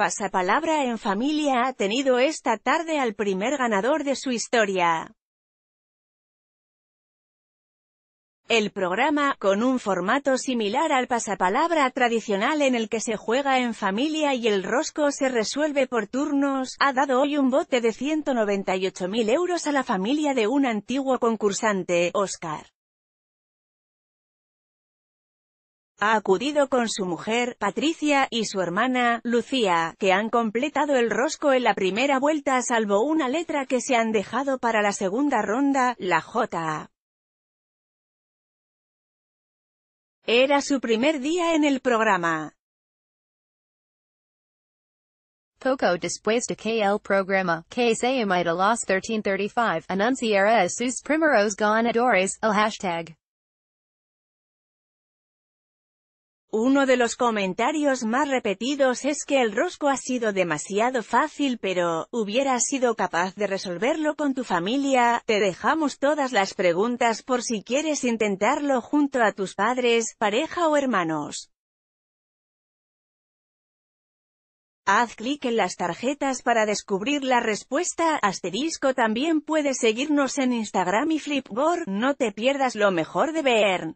Pasapalabra en familia ha tenido esta tarde al primer ganador de su historia. El programa, con un formato similar al pasapalabra tradicional en el que se juega en familia y el rosco se resuelve por turnos, ha dado hoy un bote de 198.000 euros a la familia de un antiguo concursante, Oscar. Ha acudido con su mujer, Patricia, y su hermana, Lucía, que han completado el rosco en la primera vuelta salvo una letra que se han dejado para la segunda ronda, la J. Era su primer día en el programa. Poco después de programa, que se a 1335, sus primeros ganadores, el hashtag. Uno de los comentarios más repetidos es que el rosco ha sido demasiado fácil pero, hubieras sido capaz de resolverlo con tu familia, te dejamos todas las preguntas por si quieres intentarlo junto a tus padres, pareja o hermanos. Haz clic en las tarjetas para descubrir la respuesta, asterisco también puedes seguirnos en Instagram y Flipboard, no te pierdas lo mejor de ver.